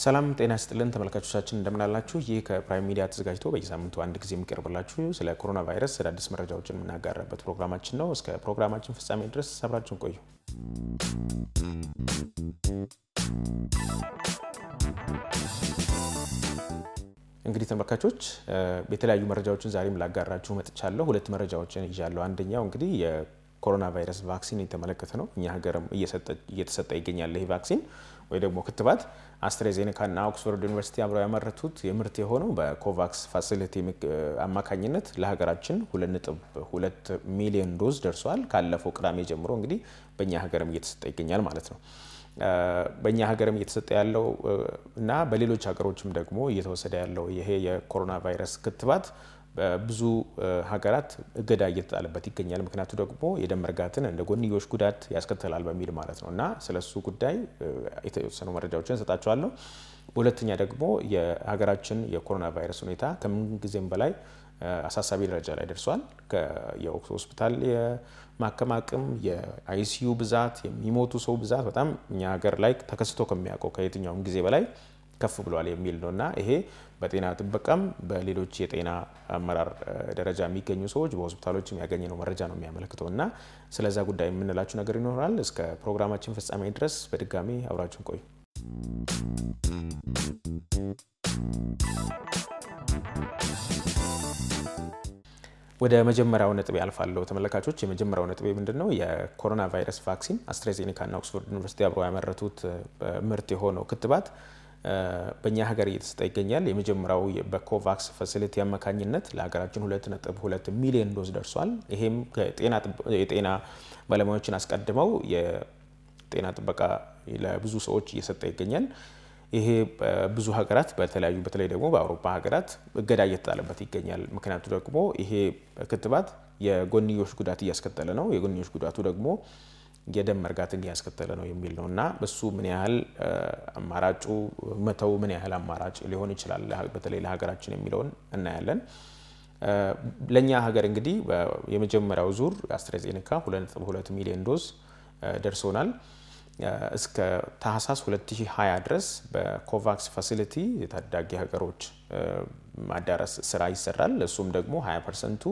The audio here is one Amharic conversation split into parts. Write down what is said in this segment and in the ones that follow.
ሰላም ጤና ስጥልን ተመልካቾቻችን እንደምናላችሁ። ይህ ከፕራይም ሚዲያ ተዘጋጅቶ በየሳምንቱ አንድ ጊዜ የሚቀርብላችሁ ስለ ኮሮና ቫይረስ አዳዲስ መረጃዎችን የምናጋራበት ፕሮግራማችን ነው። እስከ ፕሮግራማችን ፍጻሜ ድረስ አብራችሁን ቆዩ። እንግዲህ ተመልካቾች የተለያዩ መረጃዎችን ዛሬም ላጋራችሁ መጥቻለሁ። ሁለት መረጃዎችን ይዣለሁ። አንደኛው እንግዲህ የኮሮና ቫይረስ ቫክሲን የተመለከተ ነው። እኛ ሀገርም እየተሰጠ ይገኛል ይህ ቫክሲን ወይ ደግሞ ክትባት አስትሬዜኔካና ኦክስፎርድ ዩኒቨርሲቲ አብረው ያመረቱት የምርት የሆነው በኮቫክስ ፋሲሊቲ አማካኝነት ለሀገራችን 2.2 ሚሊዮን ዶዝ ደርሷል። ካለፈው ቅዳሜ ጀምሮ እንግዲህ በእኛ ሀገርም እየተሰጠ ይገኛል ማለት ነው። በእኛ ሀገርም እየተሰጠ ያለው እና በሌሎች ሀገሮችም ደግሞ እየተወሰደ ያለው ይሄ የኮሮና ቫይረስ ክትባት ብዙ ሀገራት እገዳ እየተጣለበት ይገኛል። ምክንያቱ ደግሞ የደም እርጋትን እንደ ጎንዮሽ ጉዳት ያስከትላል በሚል ማለት ነው እና ስለሱ ጉዳይ የተወሰኑ መረጃዎችን እሰጣቸዋለሁ። በሁለተኛ ደግሞ የሀገራችን የኮሮና ቫይረስ ሁኔታ ከምን ጊዜም በላይ አሳሳቢ ደረጃ ላይ ደርሷል። ሆስፒታል የማከም አቅም፣ የአይሲዩ ብዛት፣ የሚሞቱ ሰው ብዛት በጣም እኛ ሀገር ላይ ተከስቶ ከሚያውቀው ከየትኛውም ጊዜ በላይ ከፍ ብሏል የሚል ነው እና ይሄ በጤና ጥበቃም በሌሎች የጤና አመራር ደረጃ የሚገኙ ሰዎች በሆስፒታሎች ያገኘነው መረጃ ነው የሚያመለክተው እና ስለዛ ጉዳይ የምንላችሁ ነገር ይኖራል። እስከ ፕሮግራማችን ፍጻሜ ድረስ በድጋሚ አብራችን ቆዩ። ወደ መጀመሪያው ነጥብ ያልፋለሁ ተመልካቾች። የመጀመሪያው ነጥብ ምንድን ነው? የኮሮና ቫይረስ ቫክሲን ና ኦክስፎርድ ዩኒቨርሲቲ አብረው ያመረቱት ምርት የሆነው ክትባት በእኛ ሀገር እየተሰጠ ይገኛል። የመጀመሪያው በኮቫክስ ፋሲሊቲ አማካኝነት ለሀገራችን 2.2 ሚሊዮን ዶዝ ደርሷል። ይሄም የጤና ባለሙያዎችን አስቀድመው የጤና ጥበቃ ለብዙ ሰዎች እየሰጠ ይገኛል። ይሄ ብዙ ሀገራት በተለያዩ በተለይ ደግሞ በአውሮፓ ሀገራት እገዳ እየተጣለበት ይገኛል። ምክንያቱ ደግሞ ይሄ ክትባት የጎንዮሽ ጉዳት እያስከተለ ነው። የጎንዮሽ ጉዳቱ ደግሞ የደም መርጋትን እያስከተለ ነው የሚል ነው እና እሱ ምን ያህል አማራጩ መተው ምን ያህል አማራጭ ሊሆን ይችላል በተለይ ለሀገራችን የሚለውን እናያለን። ለእኛ ሀገር እንግዲህ የመጀመሪያው ዙር አስትራዜኔካ 2.2 ሚሊዮን ዶዝ ደርሶናል። እስከ ታህሳስ 2020 ድረስ በኮቫክስ ፋሲሊቲ የታዳጊ ሀገሮች ማዳረስ ስራ ይሰራል። እሱም ደግሞ 20 ፐርሰንቱ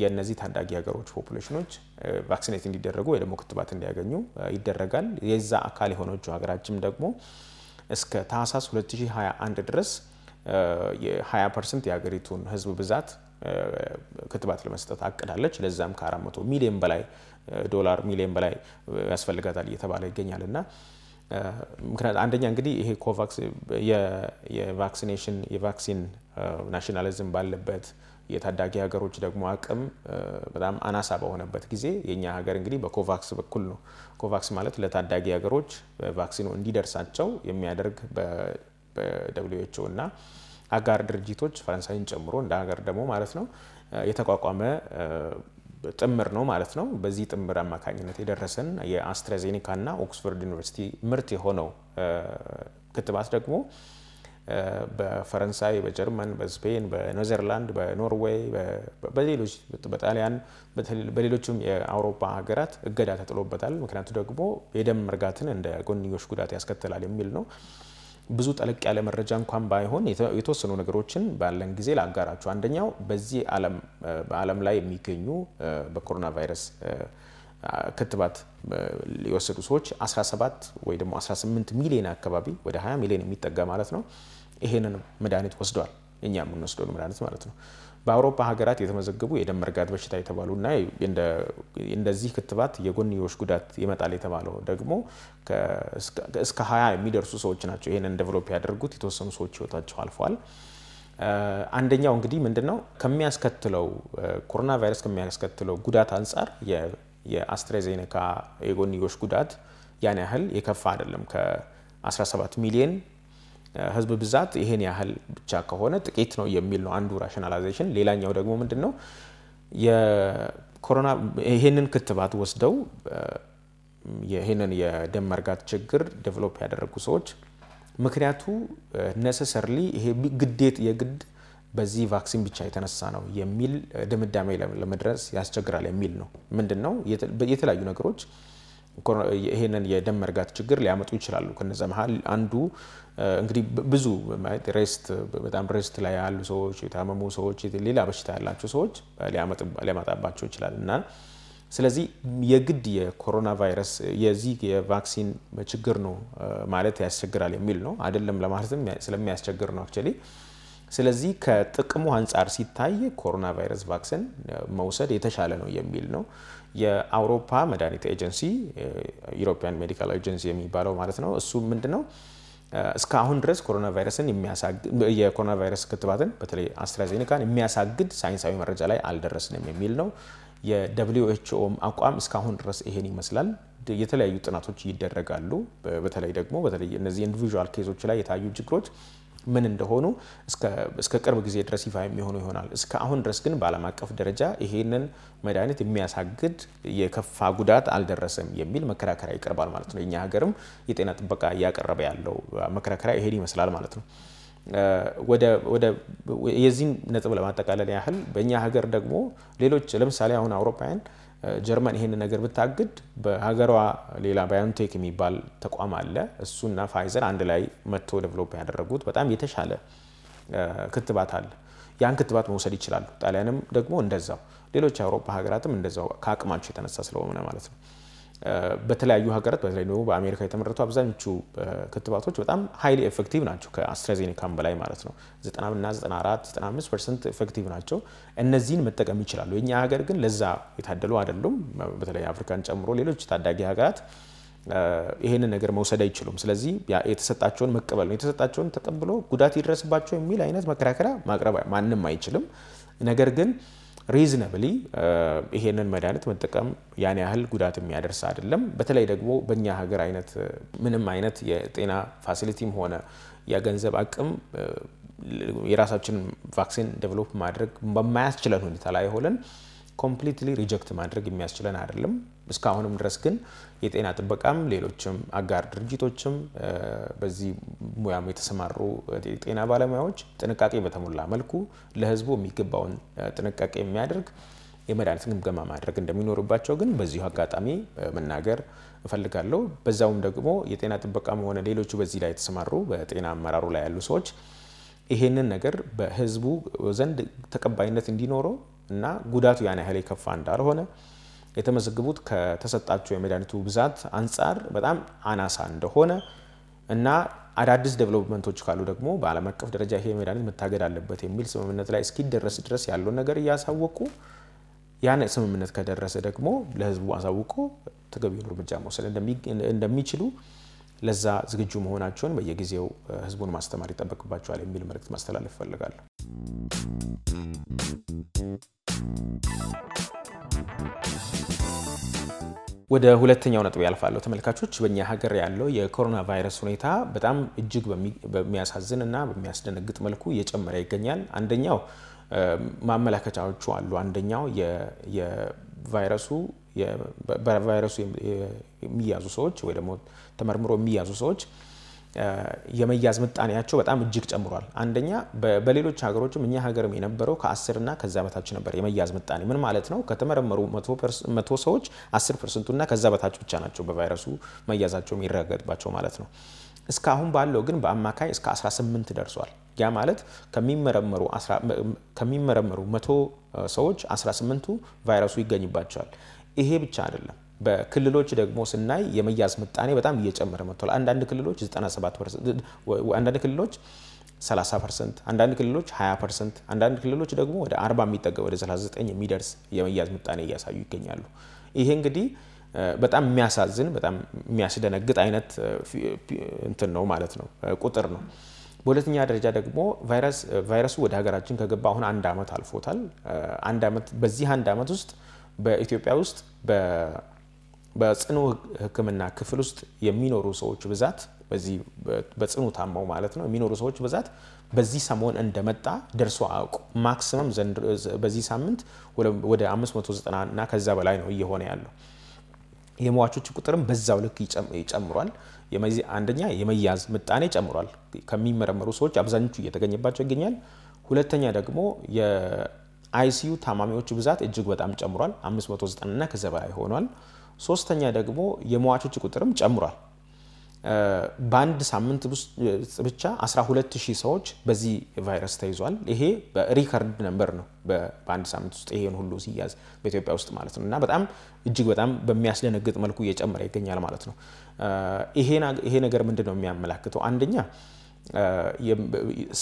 የእነዚህ ታዳጊ ሀገሮች ፖፑሌሽኖች ቫክሲኔት እንዲደረጉ ወይ ደግሞ ክትባት እንዲያገኙ ይደረጋል። የዛ አካል የሆነችው ሀገራችን ደግሞ እስከ ታህሳስ 2021 ድረስ የ20 ፐርሰንት የሀገሪቱን ህዝብ ብዛት ክትባት ለመስጠት አቅዳለች። ለዛም ከ400 ሚሊዮን በላይ ዶላር ሚሊዮን በላይ ያስፈልጋታል እየተባለ ይገኛል እና ምክንያት አንደኛ እንግዲህ ይሄ ኮቫክስ የቫክሲኔሽን የቫክሲን ናሽናሊዝም ባለበት የታዳጊ ሀገሮች ደግሞ አቅም በጣም አናሳ በሆነበት ጊዜ የእኛ ሀገር እንግዲህ በኮቫክስ በኩል ነው። ኮቫክስ ማለት ለታዳጊ ሀገሮች ቫክሲኑ እንዲደርሳቸው የሚያደርግ በደብሊው ኤች ኦ እና አጋር ድርጅቶች ፈረንሳይን ጨምሮ እንደ ሀገር ደግሞ ማለት ነው የተቋቋመ ጥምር ነው ማለት ነው። በዚህ ጥምር አማካኝነት የደረሰን እና ኦክስፎርድ ዩኒቨርሲቲ ምርት የሆነው ክትባት ደግሞ በፈረንሳይ፣ በጀርመን፣ በስፔን፣ በኔዘርላንድ፣ በኖርዌይ፣ በሌሎች በጣሊያን፣ በሌሎችም የአውሮፓ ሀገራት እገዳ ተጥሎበታል። ምክንያቱ ደግሞ የደም መርጋትን እንደ ጎንዮሽ ጉዳት ያስከትላል የሚል ነው። ብዙ ጠለቅ ያለ መረጃ እንኳን ባይሆን የተወሰኑ ነገሮችን ባለን ጊዜ ላጋራችሁ። አንደኛው በዚህ በዓለም ላይ የሚገኙ በኮሮና ቫይረስ ክትባት የወሰዱ ሰዎች 17 ወይ ደግሞ 18 ሚሊዮን አካባቢ ወደ 20 ሚሊዮን የሚጠጋ ማለት ነው ይሄንን መድኃኒት ወስደዋል። እኛ የምንወስደውን መድኃኒት ማለት ነው። በአውሮፓ ሀገራት የተመዘገቡ የደም መርጋት በሽታ እና እንደዚህ ክትባት የጎንዮሽ ጉዳት ይመጣል የተባለው ደግሞ እስከ ሀያ የሚደርሱ ሰዎች ናቸው ይህንን ዴቨሎፕ ያደርጉት። የተወሰኑ ሰዎች ህይወታቸው አልፏል። አንደኛው እንግዲህ ምንድነው ከሚያስከትለው ኮሮና ቫይረስ ከሚያስከትለው ጉዳት አንጻር የአስትራዜኔካ የጎንዮሽ ጉዳት ያን ያህል የከፋ አይደለም ከ17 ሚሊየን ህዝብ ብዛት ይሄን ያህል ብቻ ከሆነ ጥቂት ነው የሚል ነው አንዱ ራሽናላይዜሽን። ሌላኛው ደግሞ ምንድን ነው የኮሮና ይሄንን ክትባት ወስደው ይህንን የደም መርጋት ችግር ዴቨሎፕ ያደረጉ ሰዎች ምክንያቱ ነሰሰርሊ ይሄ ግዴት የግድ በዚህ ቫክሲን ብቻ የተነሳ ነው የሚል ድምዳሜ ለመድረስ ያስቸግራል የሚል ነው። ምንድን ነው የተለያዩ ነገሮች ይህንን የደም መርጋት ችግር ሊያመጡ ይችላሉ። ከነዚ መሀል አንዱ እንግዲህ ብዙ ሬስት በጣም ሬስት ላይ ያሉ ሰዎች፣ የታመሙ ሰዎች፣ ሌላ በሽታ ያላቸው ሰዎች ሊያመጣባቸው ይችላል እና ስለዚህ የግድ የኮሮና ቫይረስ የዚህ የቫክሲን ችግር ነው ማለት ያስቸግራል የሚል ነው አይደለም ለማለትም ስለሚያስቸግር ነው አክቹዋሊ። ስለዚህ ከጥቅሙ አንጻር ሲታይ ኮሮና ቫይረስ ቫክሲን መውሰድ የተሻለ ነው የሚል ነው። የአውሮፓ መድኃኒት ኤጀንሲ ዩሮፒያን ሜዲካል ኤጀንሲ የሚባለው ማለት ነው። እሱ ምንድን ነው እስከ አሁን ድረስ ኮሮና ቫይረስን የኮሮና ቫይረስ ክትባትን በተለይ አስትራዜኒካን የሚያሳግድ ሳይንሳዊ መረጃ ላይ አልደረስንም የሚል ነው። የደብሊው ኤች ኦም አቋም እስካሁን ድረስ ይሄን ይመስላል። የተለያዩ ጥናቶች ይደረጋሉ። በተለይ ደግሞ በተለይ እነዚህ ኢንዲቪዥዋል ኬዞች ላይ የታዩ ችግሮች ምን እንደሆኑ እስከ ቅርብ ጊዜ ድረስ ይፋ የሚሆኑ ይሆናል። እስከ አሁን ድረስ ግን በዓለም አቀፍ ደረጃ ይሄንን መድኃኒት የሚያሳግድ የከፋ ጉዳት አልደረሰም የሚል መከራከሪያ ይቀርባል ማለት ነው። እኛ ሀገርም የጤና ጥበቃ እያቀረበ ያለው መከራከሪያ ይሄን ይመስላል ማለት ነው። የዚህን ነጥብ ለማጠቃለል ያህል በእኛ ሀገር ደግሞ ሌሎች ለምሳሌ አሁን አውሮፓውያን ጀርመን ይሄን ነገር ብታግድ በሀገሯ ሌላ ባዮንቴክ የሚባል ተቋም አለ። እሱና ፋይዘር አንድ ላይ መጥቶ ዴቨሎፕ ያደረጉት በጣም የተሻለ ክትባት አለ። ያን ክትባት መውሰድ ይችላሉ። ጣሊያንም ደግሞ እንደዛው፣ ሌሎች የአውሮፓ ሀገራትም እንደዛው ከአቅማቸው የተነሳ ስለሆነ ማለት ነው። በተለያዩ ሀገራት በተለይ ደግሞ በአሜሪካ የተመረቱ አብዛኞቹ ክትባቶች በጣም ሀይሊ ኤፌክቲቭ ናቸው ከአስትራዜኒካም በላይ ማለት ነው። 94 95 ፐርሰንት ኤፌክቲቭ ናቸው። እነዚህን መጠቀም ይችላሉ። የኛ ሀገር ግን ለዛ የታደሉ አይደሉም። በተለይ አፍሪካን ጨምሮ ሌሎች ታዳጊ ሀገራት ይህንን ነገር መውሰድ አይችሉም። ስለዚህ የተሰጣቸውን መቀበል ነው። የተሰጣቸውን ተቀብሎ ጉዳት ይድረስባቸው የሚል አይነት መከራከሪያ ማቅረብ ማንም አይችልም። ነገር ግን ሪዝነብሊ ይሄንን መድኃኒት መጠቀም ያን ያህል ጉዳት የሚያደርስ አይደለም። በተለይ ደግሞ በእኛ ሀገር አይነት ምንም አይነት የጤና ፋሲሊቲም ሆነ የገንዘብ አቅም የራሳችንን ቫክሲን ዴቨሎፕ ማድረግ በማያስችለን ሁኔታ ላይ ሆነን ኮምፕሊትሊ ሪጀክት ማድረግ የሚያስችለን አይደለም። እስካሁንም ድረስ ግን የጤና ጥበቃም ሌሎችም አጋር ድርጅቶችም በዚህ ሙያም የተሰማሩ የጤና ባለሙያዎች ጥንቃቄ በተሞላ መልኩ ለህዝቡ የሚገባውን ጥንቃቄ የሚያደርግ የመድኃኒት ግምገማ ማድረግ እንደሚኖርባቸው ግን በዚሁ አጋጣሚ መናገር እፈልጋለሁ። በዛውም ደግሞ የጤና ጥበቃም ሆነ ሌሎቹ በዚህ ላይ የተሰማሩ በጤና አመራሩ ላይ ያሉ ሰዎች ይሄንን ነገር በህዝቡ ዘንድ ተቀባይነት እንዲኖረው እና ጉዳቱ ያን ያህል የከፋ እንዳልሆነ የተመዘገቡት ከተሰጣቸው የመድኃኒቱ ብዛት አንጻር በጣም አናሳ እንደሆነ እና አዳዲስ ዴቨሎፕመንቶች ካሉ ደግሞ በዓለም አቀፍ ደረጃ ይሄ መድኃኒት መታገድ አለበት የሚል ስምምነት ላይ እስኪደረስ ድረስ ያለውን ነገር እያሳወቁ ያን ስምምነት ከደረሰ ደግሞ ለህዝቡ አሳውቆ ተገቢውን እርምጃ መውሰድ እንደሚችሉ ለዛ ዝግጁ መሆናቸውን በየጊዜው ህዝቡን ማስተማር ይጠበቅባቸዋል የሚል መልእክት ማስተላለፍ ይፈልጋሉ። ወደ ሁለተኛው ነጥብ ያልፋለሁ። ተመልካቾች፣ በእኛ ሀገር ያለው የኮሮና ቫይረስ ሁኔታ በጣም እጅግ በሚያሳዝን እና በሚያስደነግጥ መልኩ እየጨመረ ይገኛል። አንደኛው ማመላከቻዎቹ አሉ። አንደኛው ቫይረሱ በቫይረሱ የሚያዙ ሰዎች ወይ ደግሞ ተመርምሮ የሚያዙ ሰዎች የመያዝ ምጣኔያቸው በጣም እጅግ ጨምሯል። አንደኛ በሌሎች ሀገሮችም እኛ ሀገርም የነበረው ከ እና ከዛ በታች ነበር የመያዝ ምጣኔ። ምን ማለት ነው? ከተመረመሩ መቶ ሰዎች አስር ፐርሰንቱ እና ከዛ በታች ብቻ ናቸው በቫይረሱ መያዛቸው የሚረጋገጥባቸው ማለት ነው። እስካሁን ባለው ግን በአማካይ እስከ 18 ደርሷል። ያ ማለት ከሚመረመሩ መቶ ሰዎች 18ቱ ቫይረሱ ይገኝባቸዋል። ይሄ ብቻ አይደለም። በክልሎች ደግሞ ስናይ የመያዝ ምጣኔ በጣም እየጨመረ መጥቷል። አንዳንድ ክልሎች 97 አንዳንድ ክልሎች 30 ፐርሰንት፣ አንዳንድ ክልሎች 20 ፐርሰንት፣ አንዳንድ ክልሎች ደግሞ ወደ 40 የሚጠጋ ወደ 39 የሚደርስ የመያዝ ምጣኔ እያሳዩ ይገኛሉ። ይሄ እንግዲህ በጣም የሚያሳዝን በጣም የሚያስደነግጥ አይነት እንትን ነው ማለት ነው ቁጥር ነው። በሁለተኛ ደረጃ ደግሞ ቫይረሱ ወደ ሀገራችን ከገባ አሁን አንድ ዓመት አልፎታል። አንድ ዓመት በዚህ አንድ ዓመት ውስጥ በኢትዮጵያ ውስጥ በጽኑ ሕክምና ክፍል ውስጥ የሚኖሩ ሰዎች ብዛት በዚህ በጽኑ ታመው ማለት ነው የሚኖሩ ሰዎች ብዛት በዚህ ሰሞን እንደመጣ ደርሶ አያውቁ። ማክሲመም በዚህ ሳምንት ወደ 590 እና ከዛ በላይ ነው እየሆነ ያለው። የሟቾች ቁጥርም በዛው ልክ ይጨምሯል። አንደኛ የመያዝ ምጣኔ ጨምሯል። ከሚመረመሩ ሰዎች አብዛኞቹ እየተገኘባቸው ይገኛል። ሁለተኛ ደግሞ የአይሲዩ ታማሚዎች ብዛት እጅግ በጣም ጨምሯል። 590 እና ከዚያ በላይ ሆኗል። ሶስተኛ ደግሞ የሟቾች ቁጥርም ጨምሯል። በአንድ ሳምንት ውስጥ ብቻ 12 ሺህ ሰዎች በዚህ ቫይረስ ተይዟል። ይሄ በሪከርድ ነንበር ነው። በአንድ ሳምንት ውስጥ ይሄን ሁሉ ሲያዝ በኢትዮጵያ ውስጥ ማለት ነው እና በጣም እጅግ በጣም በሚያስደነግጥ መልኩ እየጨመረ ይገኛል ማለት ነው። ይሄ ነገር ምንድን ነው የሚያመላክተው? አንደኛ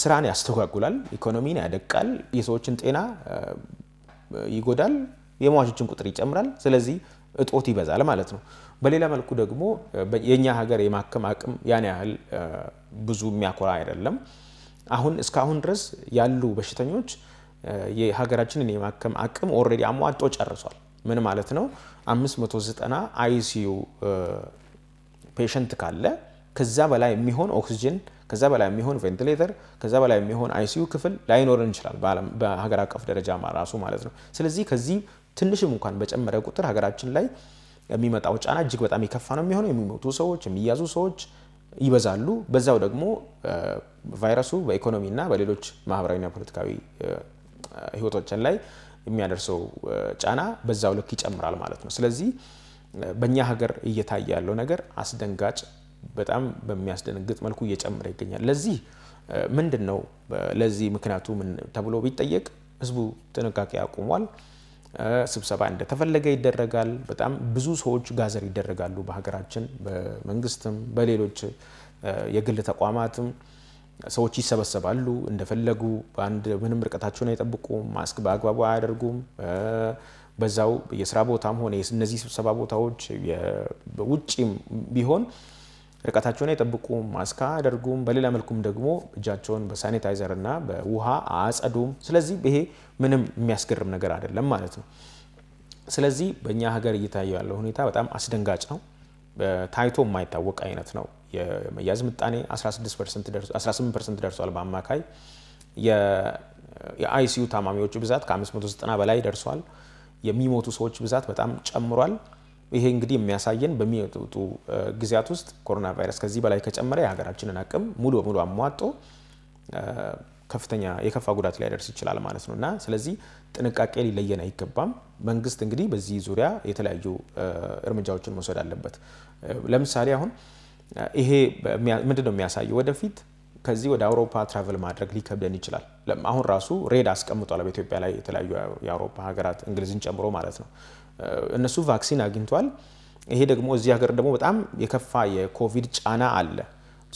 ስራን ያስተጓጉላል፣ ኢኮኖሚን ያደቃል፣ የሰዎችን ጤና ይጎዳል፣ የሟቾችን ቁጥር ይጨምራል። ስለዚህ እጦት ይበዛል ማለት ነው። በሌላ መልኩ ደግሞ የእኛ ሀገር የማከም አቅም ያን ያህል ብዙ የሚያኮራ አይደለም። አሁን እስካሁን ድረስ ያሉ በሽተኞች የሀገራችንን የማከም አቅም ኦልሬዲ አሟጦ ጨርሷል። ምን ማለት ነው? 590 አይሲዩ ፔሸንት ካለ ከዛ በላይ የሚሆን ኦክሲጅን፣ ከዛ በላይ የሚሆን ቬንቲሌተር፣ ከዛ በላይ የሚሆን አይሲዩ ክፍል ላይኖርን ይችላል በሀገር አቀፍ ደረጃ ራሱ ማለት ነው። ስለዚህ ከዚህ ትንሽም እንኳን በጨመረ ቁጥር ሀገራችን ላይ የሚመጣው ጫና እጅግ በጣም የከፋ ነው የሚሆነው። የሚሞቱ ሰዎች፣ የሚያዙ ሰዎች ይበዛሉ። በዛው ደግሞ ቫይረሱ በኢኮኖሚና በሌሎች ማህበራዊና ፖለቲካዊ ህይወቶችን ላይ የሚያደርሰው ጫና በዛው ልክ ይጨምራል ማለት ነው። ስለዚህ በእኛ ሀገር እየታየ ያለው ነገር አስደንጋጭ፣ በጣም በሚያስደነግጥ መልኩ እየጨመረ ይገኛል። ለዚህ ምንድን ነው ለዚህ ምክንያቱ ምን ተብሎ ቢጠየቅ ህዝቡ ጥንቃቄ አቁሟል። ስብሰባ እንደተፈለገ ይደረጋል። በጣም ብዙ ሰዎች ጋዘር ይደረጋሉ በሀገራችን በመንግስትም በሌሎች የግል ተቋማትም ሰዎች ይሰበሰባሉ እንደፈለጉ በአንድ ምንም ርቀታቸውን አይጠብቁም፣ ማስክ በአግባቡ አያደርጉም። በዛው የስራ ቦታም ሆነ እነዚህ ስብሰባ ቦታዎች ውጭም ቢሆን ርቀታቸውን የጠብቁ ማስክ አያደርጉም። በሌላ መልኩም ደግሞ እጃቸውን በሳኒታይዘር እና በውሃ አያጸዱም። ስለዚህ ይሄ ምንም የሚያስገርም ነገር አይደለም ማለት ነው። ስለዚህ በእኛ ሀገር እየታየ ያለው ሁኔታ በጣም አስደንጋጭ ነው። ታይቶ የማይታወቅ አይነት ነው። የመያዝ ምጣኔ 18 ፐርሰንት ደርሷል በአማካይ የአይሲዩ ታማሚዎች ብዛት ከ590 በላይ ደርሷል። የሚሞቱ ሰዎች ብዛት በጣም ጨምሯል። ይሄ እንግዲህ የሚያሳየን በሚወጡ ጊዜያት ውስጥ ኮሮና ቫይረስ ከዚህ በላይ ከጨመረ የሀገራችንን አቅም ሙሉ በሙሉ አሟጦ ከፍተኛ የከፋ ጉዳት ሊያደርስ ይችላል ማለት ነው እና ስለዚህ ጥንቃቄ ሊለየን አይገባም። መንግስት እንግዲህ በዚህ ዙሪያ የተለያዩ እርምጃዎችን መውሰድ አለበት። ለምሳሌ አሁን ይሄ ምንድነው የሚያሳየ የሚያሳየው? ወደፊት ከዚህ ወደ አውሮፓ ትራቨል ማድረግ ሊከብደን ይችላል። አሁን ራሱ ሬድ አስቀምጧል በኢትዮጵያ ላይ የተለያዩ የአውሮፓ ሀገራት እንግሊዝን ጨምሮ ማለት ነው። እነሱ ቫክሲን አግኝቷል። ይሄ ደግሞ እዚህ ሀገር ደግሞ በጣም የከፋ የኮቪድ ጫና አለ።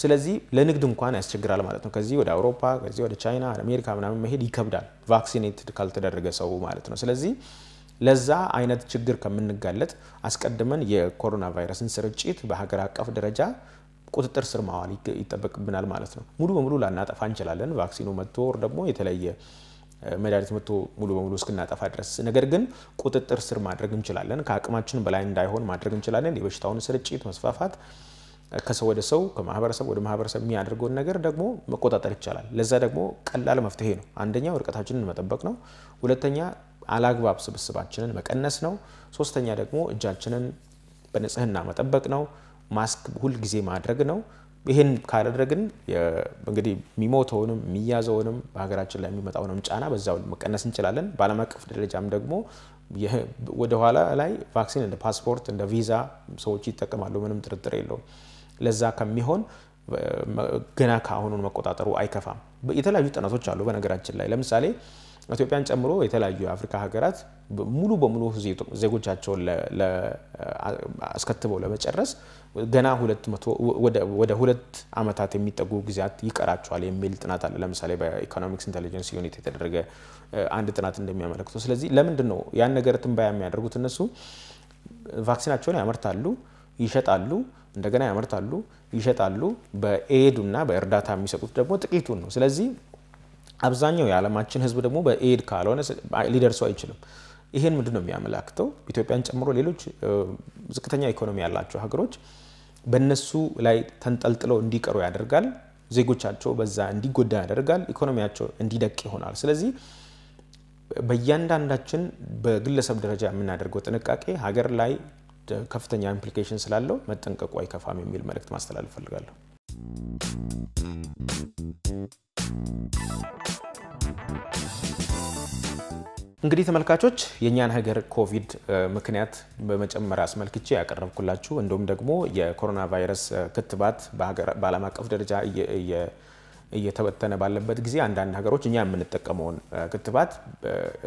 ስለዚህ ለንግድ እንኳን ያስቸግራል ማለት ነው። ከዚህ ወደ አውሮፓ፣ ከዚህ ወደ ቻይና፣ አሜሪካ ምናምን መሄድ ይከብዳል፣ ቫክሲኔትድ ካልተደረገ ሰው ማለት ነው። ስለዚህ ለዛ አይነት ችግር ከምንጋለጥ አስቀድመን የኮሮና ቫይረስን ስርጭት በሀገር አቀፍ ደረጃ ቁጥጥር ስር ማዋል ይጠበቅብናል ማለት ነው። ሙሉ በሙሉ ላናጠፋ እንችላለን። ቫክሲኑ መጥቶ ወር ደግሞ የተለየ መድኃኒት መጥቶ ሙሉ በሙሉ እስክናጠፋ ድረስ። ነገር ግን ቁጥጥር ስር ማድረግ እንችላለን። ከአቅማችን በላይ እንዳይሆን ማድረግ እንችላለን። የበሽታውን ስርጭት መስፋፋት ከሰው ወደ ሰው ከማህበረሰብ ወደ ማህበረሰብ የሚያደርገውን ነገር ደግሞ መቆጣጠር ይቻላል። ለዛ ደግሞ ቀላል መፍትሄ ነው። አንደኛ ርቀታችንን መጠበቅ ነው። ሁለተኛ አላግባብ ስብስባችንን መቀነስ ነው። ሶስተኛ ደግሞ እጃችንን በንጽህና መጠበቅ ነው። ማስክ ሁልጊዜ ማድረግ ነው። ይህን ካደረግን እንግዲህ የሚሞተውንም የሚያዘውንም በሀገራችን ላይ የሚመጣውንም ጫና በዛው መቀነስ እንችላለን። በዓለም አቀፍ ደረጃም ደግሞ ወደኋላ ላይ ቫክሲን እንደ ፓስፖርት እንደ ቪዛ ሰዎች ይጠቀማሉ፣ ምንም ጥርጥር የለውም። ለዛ ከሚሆን ገና ከአሁኑን መቆጣጠሩ አይከፋም። የተለያዩ ጥናቶች አሉ። በነገራችን ላይ ለምሳሌ ኢትዮጵያን ጨምሮ የተለያዩ የአፍሪካ ሀገራት ሙሉ በሙሉ ዜጎቻቸውን አስከትበው ለመጨረስ ገና ወደ ሁለት ዓመታት የሚጠጉ ጊዜያት ይቀራቸዋል የሚል ጥናት አለ። ለምሳሌ በኢኮኖሚክስ ኢንቴሊጀንስ ዩኒት የተደረገ አንድ ጥናት እንደሚያመለክተው። ስለዚህ ለምንድን ነው ያን ነገር ትንበያ የሚያደርጉት? እነሱ ቫክሲናቸውን ያመርታሉ፣ ይሸጣሉ፣ እንደገና ያመርታሉ፣ ይሸጣሉ። በኤድና በእርዳታ የሚሰጡት ደግሞ ጥቂቱን ነው። ስለዚህ አብዛኛው የዓለማችን ሕዝብ ደግሞ በኤድ ካልሆነ ሊደርሰው አይችልም። ይሄን ምንድን ነው የሚያመላክተው? ኢትዮጵያን ጨምሮ ሌሎች ዝቅተኛ ኢኮኖሚ ያላቸው ሀገሮች በእነሱ ላይ ተንጠልጥለው እንዲቀሩ ያደርጋል። ዜጎቻቸው በዛ እንዲጎዳ ያደርጋል። ኢኮኖሚያቸው እንዲደቅ ይሆናል። ስለዚህ በእያንዳንዳችን በግለሰብ ደረጃ የምናደርገው ጥንቃቄ ሀገር ላይ ከፍተኛ ኢምፕሊኬሽን ስላለው መጠንቀቁ አይከፋም የሚል መልእክት ማስተላለፍ ፈልጋለሁ። Thank you. እንግዲህ ተመልካቾች የእኛን ሀገር ኮቪድ ምክንያት በመጨመር አስመልክቼ ያቀረብኩላችሁ እንዲሁም ደግሞ የኮሮና ቫይረስ ክትባት በዓለም አቀፍ ደረጃ እየተበተነ ባለበት ጊዜ አንዳንድ ሀገሮች እኛ የምንጠቀመውን ክትባት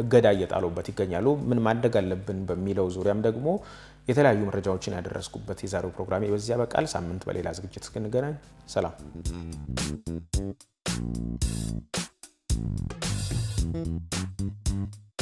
እገዳ እየጣሉበት ይገኛሉ። ምን ማድረግ አለብን በሚለው ዙሪያም ደግሞ የተለያዩ መረጃዎችን ያደረስኩበት የዛሬው ፕሮግራሜ በዚያ በቃል። ሳምንት በሌላ ዝግጅት እስክንገናኝ ሰላም።